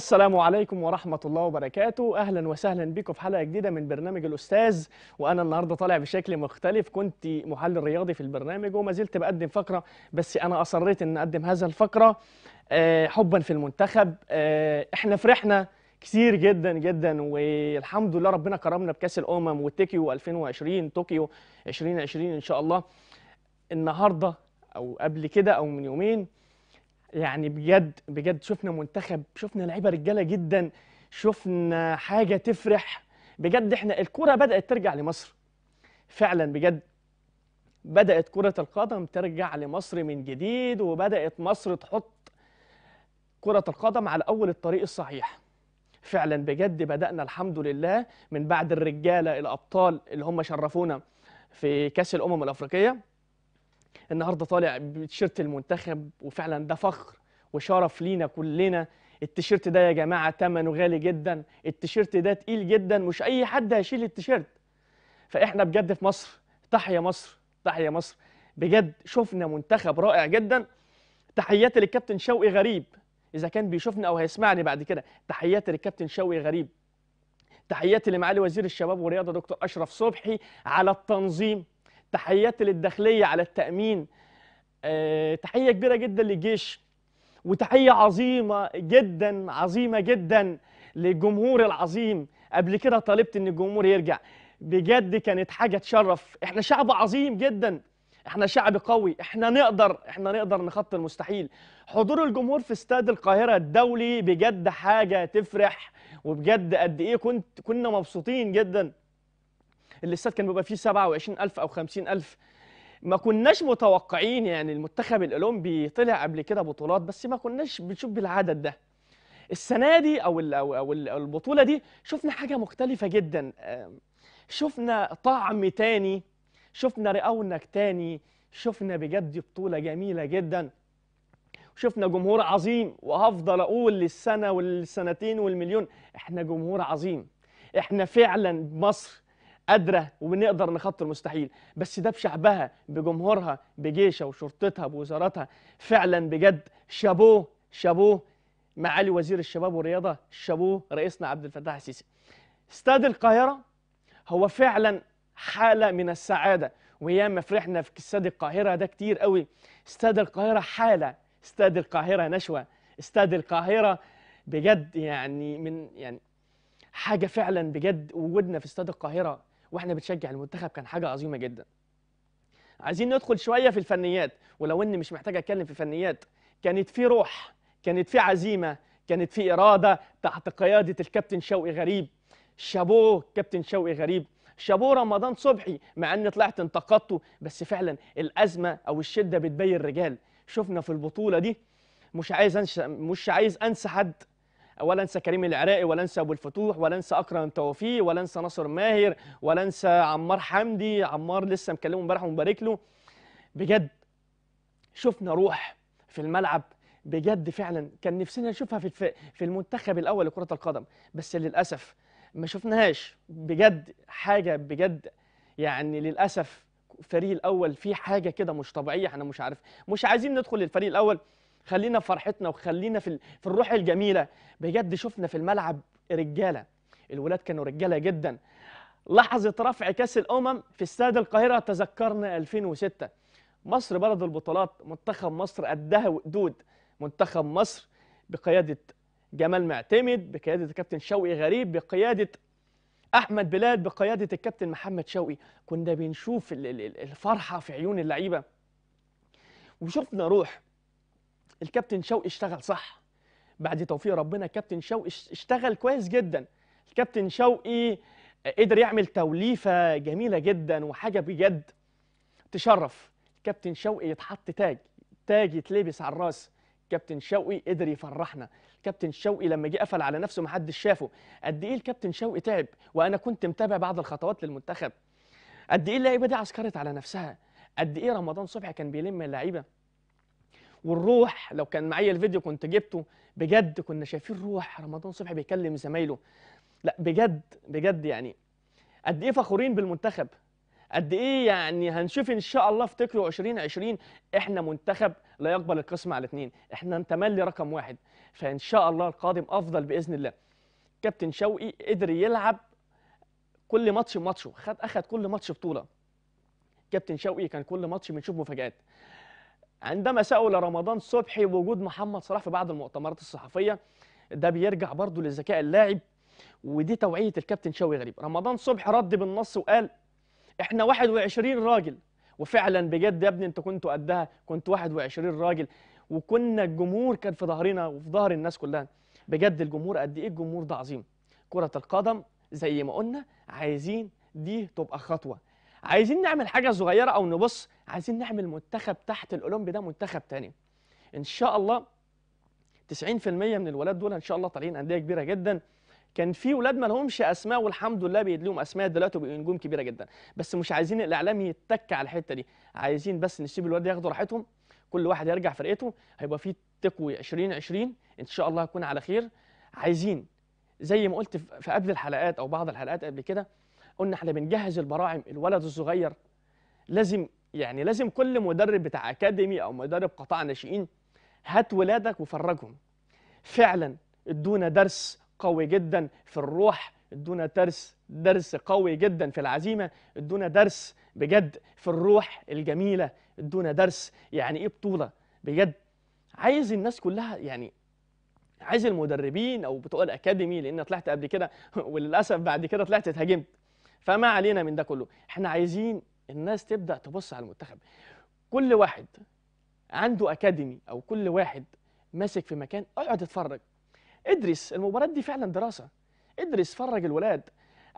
السلام عليكم ورحمة الله وبركاته أهلا وسهلا بكم في حلقة جديدة من برنامج الأستاذ وأنا النهاردة طالع بشكل مختلف كنت محلل رياضي في البرنامج وما زلت بقدم فقرة بس أنا أصريت أن أقدم هذا الفقرة آه، حبا في المنتخب آه، إحنا فرحنا كتير جدا جدا والحمد لله ربنا كرمنا بكأس الأمم وتوكيو 2020 طوكيو 2020 إن شاء الله النهاردة أو قبل كده أو من يومين يعني بجد بجد شفنا منتخب شفنا لعيبه رجاله جدا شفنا حاجه تفرح بجد احنا الكره بدات ترجع لمصر فعلا بجد بدات كره القدم ترجع لمصر من جديد وبدات مصر تحط كره القدم على اول الطريق الصحيح فعلا بجد بدانا الحمد لله من بعد الرجاله الابطال اللي هم شرفونا في كاس الامم الافريقيه النهارده طالع بتيشيرت المنتخب وفعلا ده فخر وشرف لينا كلنا التيشيرت ده يا جماعه ثمنه غالي جدا التيشيرت ده تقيل جدا مش اي حد هيشيل التيشيرت فاحنا بجد في مصر تحيا مصر تحيا مصر بجد شفنا منتخب رائع جدا تحياتي للكابتن شوقي غريب اذا كان بيشوفنا او هيسمعني بعد كده تحياتي للكابتن شوقي غريب تحياتي لمعالي وزير الشباب والرياضه دكتور اشرف صبحي على التنظيم تحياتي للداخليه على التامين آه، تحيه كبيره جدا للجيش وتحيه عظيمه جدا عظيمه جدا للجمهور العظيم قبل كده طالبت ان الجمهور يرجع بجد كانت حاجه تشرف احنا شعب عظيم جدا احنا شعب قوي احنا نقدر احنا نقدر نخط المستحيل حضور الجمهور في استاد القاهره الدولي بجد حاجه تفرح وبجد قد ايه كنت كنا مبسوطين جدا الاستاد كان بيبقى فيه 27000 او 50000 ما كناش متوقعين يعني المنتخب الاولمبي طلع قبل كده بطولات بس ما كناش بنشوف بالعدد ده السنه دي او او البطوله دي شفنا حاجه مختلفه جدا شفنا طعم تاني شفنا رقاونك تاني شفنا بجد بطوله جميله جدا شفنا جمهور عظيم وهفضل اقول للسنه والسنتين والمليون احنا جمهور عظيم احنا فعلا مصر قادرة وبنقدر نخطر المستحيل بس ده بشعبها بجمهورها بجيشها وشرطتها بوزاراتها فعلا بجد شابوه شابوه معالي وزير الشباب والرياضة شابوه رئيسنا عبد الفتاح السيسي استاد القاهرة هو فعلا حالة من السعادة وياما فرحنا في استاد القاهرة ده كتير قوي استاد القاهرة حالة استاد القاهرة نشوة استاد القاهرة بجد يعني من يعني حاجة فعلا بجد وجودنا في استاد القاهرة واحنا بتشجع المنتخب كان حاجه عظيمه جدا عايزين ندخل شويه في الفنيات ولو اني مش محتاج اتكلم في فنيات كانت في روح كانت في عزيمه كانت في اراده تحت قياده الكابتن شوقي غريب شابوه كابتن شوقي غريب شابوه رمضان صبحي مع اني طلعت انتقدته بس فعلا الازمه او الشده بتبين الرجال شفنا في البطوله دي مش عايز انسى مش عايز انسى حد ولا انسى كريم العراقي ولا انسى ابو الفتوح ولا انسى اكرم توفيق ولا انسى ناصر ماهر ولا انسى عمار حمدي عمار لسه مكلمه امبارح ومبارك له بجد شفنا روح في الملعب بجد فعلا كان نفسنا نشوفها في في المنتخب الاول لكره القدم بس للاسف ما شفناهاش بجد حاجه بجد يعني للاسف الفريق الاول فيه حاجه كده مش طبيعيه احنا مش عارف مش عايزين ندخل للفريق الاول خلينا في فرحتنا وخلينا في, في الروح الجميله بجد شفنا في الملعب رجاله الولاد كانوا رجاله جدا لحظه رفع كاس الامم في استاد القاهره تذكرنا 2006 مصر بلد البطولات منتخب مصر قدها وقدود منتخب مصر بقيادة جمال معتمد بقيادة الكابتن شوقي غريب بقيادة أحمد بلاد بقيادة الكابتن محمد شوقي كنا بنشوف الفرحة في عيون اللعيبة وشفنا روح الكابتن شوقي اشتغل صح بعد توفيق ربنا الكابتن شوقي اشتغل كويس جدا الكابتن شوقي قدر يعمل توليفه جميله جدا وحاجه بجد تشرف الكابتن شوقي يتحط تاج تاج يتلبس على الراس الكابتن شوقي قدر يفرحنا الكابتن شوقي لما جه قفل على نفسه محدش شافه قد ايه الكابتن شوقي تعب وانا كنت متابع بعض الخطوات للمنتخب قد ايه اللعيبه دي عسكرت على نفسها قد ايه رمضان صبحي كان بيلم اللعيبه والروح لو كان معايا الفيديو كنت جبته بجد كنا شايفين روح رمضان صبحي بيكلم زمايله لا بجد بجد يعني قد ايه فخورين بالمنتخب قد ايه يعني هنشوف ان شاء الله في تكرو 2020 احنا منتخب لا يقبل القسم على اثنين احنا نتملي رقم واحد فان شاء الله القادم افضل باذن الله كابتن شوقي قدر يلعب كل ماتش ماتشه خد اخد كل ماتش بطوله كابتن شوقي كان كل ماتش بنشوف مفاجات عندما سأل رمضان صبحي بوجود محمد صلاح في بعض المؤتمرات الصحفية ده بيرجع برضه لذكاء اللاعب ودي توعية الكابتن شوقي غريب رمضان صبحي رد بالنص وقال احنا 21 راجل وفعلا بجد يا ابني انت كنت قدها كنت 21 راجل وكنا الجمهور كان في ظهرنا وفي ظهر الناس كلها بجد الجمهور قد ايه الجمهور ده عظيم كرة القدم زي ما قلنا عايزين دي تبقى خطوة عايزين نعمل حاجه صغيره او نبص عايزين نعمل منتخب تحت الاولمبي ده منتخب تاني ان شاء الله 90% من الولاد دول ان شاء الله طالعين انديه كبيره جدا كان في ولاد ما لهمش اسماء والحمد لله بيدلهم اسماء دلوقتي وبقوا نجوم كبيره جدا بس مش عايزين الاعلام يتك على الحته دي عايزين بس نسيب الولاد ياخدوا راحتهم كل واحد يرجع فرقته هيبقى في تكوي 2020 ان شاء الله هكون على خير عايزين زي ما قلت في قبل الحلقات او بعض الحلقات قبل كده قلنا احنا بنجهز البراعم الولد الصغير لازم يعني لازم كل مدرب بتاع اكاديمي او مدرب قطاع ناشئين هات ولادك وفرجهم فعلا ادونا درس قوي جدا في الروح ادونا درس درس قوي جدا في العزيمه ادونا درس بجد في الروح الجميله ادونا درس يعني ايه بطوله بجد عايز الناس كلها يعني عايز المدربين او بتوع الاكاديمي لان طلعت قبل كده وللاسف بعد كده طلعت اتهاجمت فما علينا من ده كله احنا عايزين الناس تبدا تبص على المنتخب كل واحد عنده اكاديمي او كل واحد ماسك في مكان اقعد اتفرج ادرس المباراه دي فعلا دراسه ادرس فرج الولاد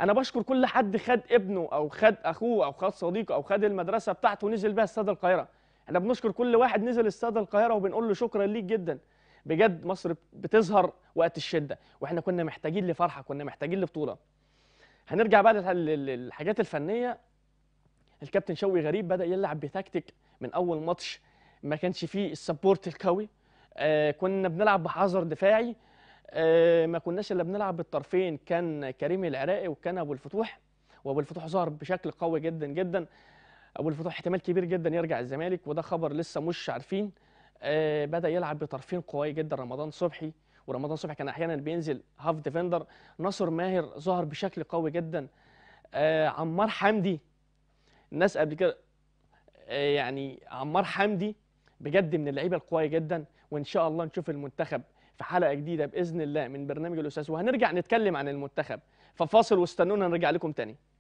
انا بشكر كل حد خد ابنه او خد اخوه او خد صديقه او خد المدرسه بتاعته ونزل بيها استاد القاهره احنا بنشكر كل واحد نزل استاد القاهره وبنقول له شكرا ليك جدا بجد مصر بتظهر وقت الشده واحنا كنا محتاجين لفرحه كنا محتاجين لبطوله هنرجع بقى للحاجات الفنيه الكابتن شوقي غريب بدا يلعب بتكتيك من اول ماتش ما كانش فيه السبورت القوي آه كنا بنلعب بحذر دفاعي آه ما كناش الا بنلعب بالطرفين كان كريم العراقي وكان ابو الفتوح وابو الفتوح ظهر بشكل قوي جدا جدا ابو الفتوح احتمال كبير جدا يرجع الزمالك وده خبر لسه مش عارفين آه بدا يلعب بطرفين قوي جدا رمضان صبحي ورمضان صبحي كان احيانا بينزل هاف ديفندر ناصر ماهر ظهر بشكل قوي جدا آه عمار حمدي الناس قبل كده آه يعني عمار حمدي بجد من اللعيبه القويه جدا وان شاء الله نشوف المنتخب في حلقه جديده باذن الله من برنامج الاستاذ وهنرجع نتكلم عن المنتخب ففاصل واستنونا نرجع لكم تاني